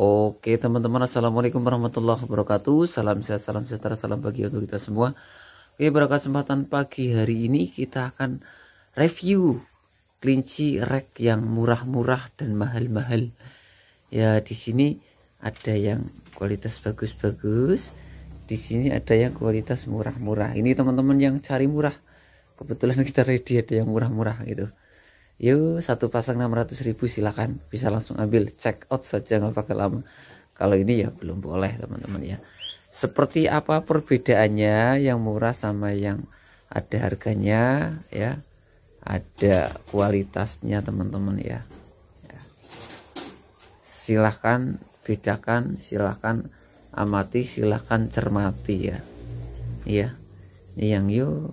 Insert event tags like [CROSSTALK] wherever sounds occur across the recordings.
Oke teman-teman Assalamualaikum warahmatullahi wabarakatuh Salam sehat, salam sejahtera, salam bagi untuk kita semua Oke pada kesempatan pagi hari ini kita akan review kelinci rek yang murah-murah dan mahal-mahal Ya di sini ada yang kualitas bagus-bagus di sini ada yang kualitas murah-murah ini teman-teman yang cari murah kebetulan [LAUGHS] kita ready ada yang murah-murah gitu yuk satu pasang 600 ribu silahkan bisa langsung ambil check out saja nggak pakai lama kalau ini ya belum boleh teman-teman ya seperti apa perbedaannya yang murah sama yang ada harganya ya ada kualitasnya teman-teman ya. ya. silahkan bedakan silahkan amati silahkan cermati ya iya ini yang yuk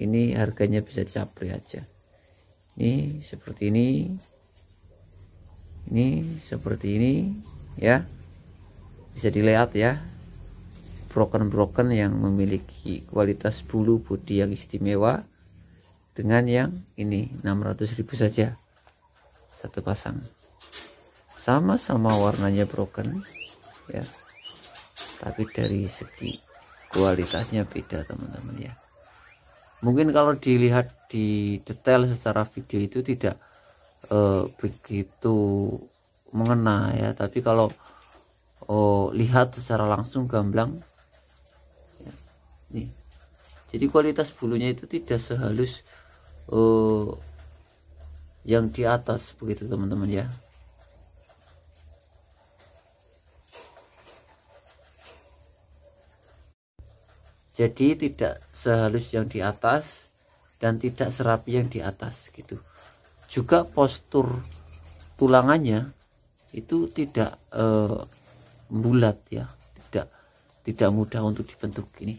ini harganya bisa capri aja ini seperti ini ini seperti ini ya bisa dilihat ya broken-broken yang memiliki kualitas bulu bodi yang istimewa dengan yang ini 600.000 saja satu pasang sama-sama warnanya broken ya tapi dari segi kualitasnya beda teman-teman ya mungkin kalau dilihat di detail secara video itu tidak uh, begitu mengena ya tapi kalau oh, lihat secara langsung gamblang ya, nih jadi kualitas bulunya itu tidak sehalus uh, yang di atas begitu teman-teman ya jadi tidak sehalus yang di atas dan tidak serapi yang di atas gitu juga postur tulangannya itu tidak eh, bulat ya tidak tidak mudah untuk dibentuk ini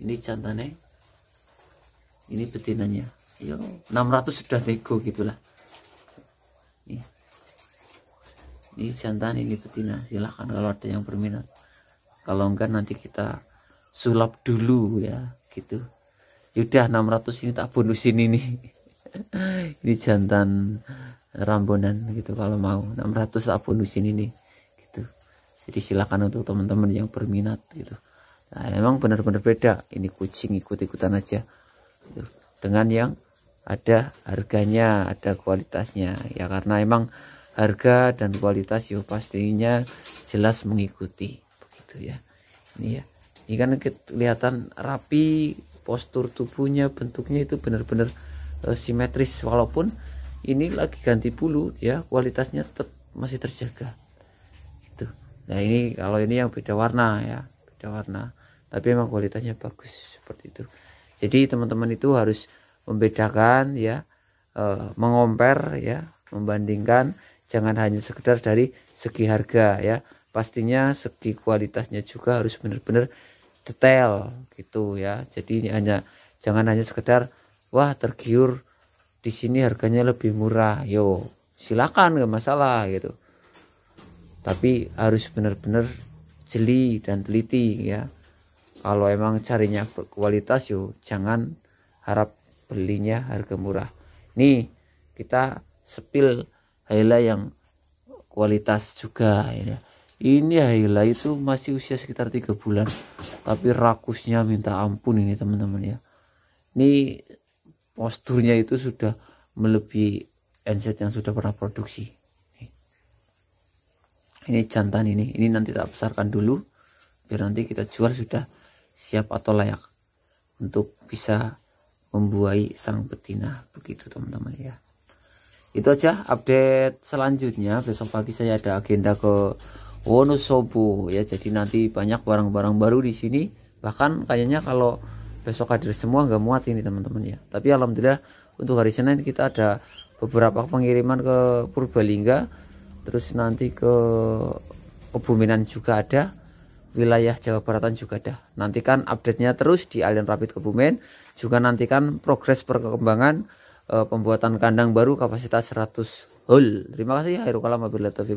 ini jantannya ini betinanya Yo, ya, 600 sudah nego gitulah ini. ini jantan ini betina silahkan kalau ada yang berminat kalau enggak nanti kita sulap dulu ya gitu yaudah 600 ini tak bonusin ini [LAUGHS] ini jantan rambonan gitu kalau mau 600 tak bonusin ini gitu jadi silakan untuk teman-teman yang berminat gitu nah, emang benar-benar beda ini kucing ikut-ikutan aja gitu. dengan yang ada harganya ada kualitasnya ya karena emang harga dan kualitas yo pastinya jelas mengikuti begitu ya ini ya ini iya kan kelihatan rapi postur tubuhnya bentuknya itu benar-benar e, simetris walaupun ini lagi ganti bulu ya kualitasnya tetap masih terjaga itu nah ini kalau ini yang beda warna ya beda warna tapi emang kualitasnya bagus seperti itu jadi teman-teman itu harus membedakan ya e, eh, mengomper ya membandingkan jangan hanya sekedar dari segi harga ya pastinya segi kualitasnya juga harus benar-benar detail gitu ya jadi hanya jangan hanya sekedar wah tergiur di sini harganya lebih murah yo silakan nggak masalah gitu tapi harus benar-benar jeli dan teliti ya kalau emang carinya berkualitas yo jangan harap belinya harga murah nih kita sepil Haila yang kualitas juga ya ini Haila itu masih usia sekitar tiga bulan tapi rakusnya minta ampun ini teman-teman ya ini posturnya itu sudah melebihi handset yang sudah pernah produksi ini jantan ini ini nanti tak besarkan dulu biar nanti kita jual sudah siap atau layak untuk bisa membuai sang betina begitu teman-teman ya itu aja update selanjutnya besok pagi saya ada agenda ke Wonosobo ya jadi nanti banyak barang-barang baru di sini bahkan kayaknya kalau besok hadir semua nggak muat ini teman-teman ya tapi alhamdulillah untuk hari Senin kita ada beberapa pengiriman ke Purbalingga terus nanti ke Kebuminan juga ada wilayah Jawa Baratan juga ada nantikan update-nya terus di Alien Rapid Kebumen juga nantikan progres perkembangan eh, pembuatan kandang baru kapasitas 100 hole terima kasih Hairul Kalam Abillahi Taufiq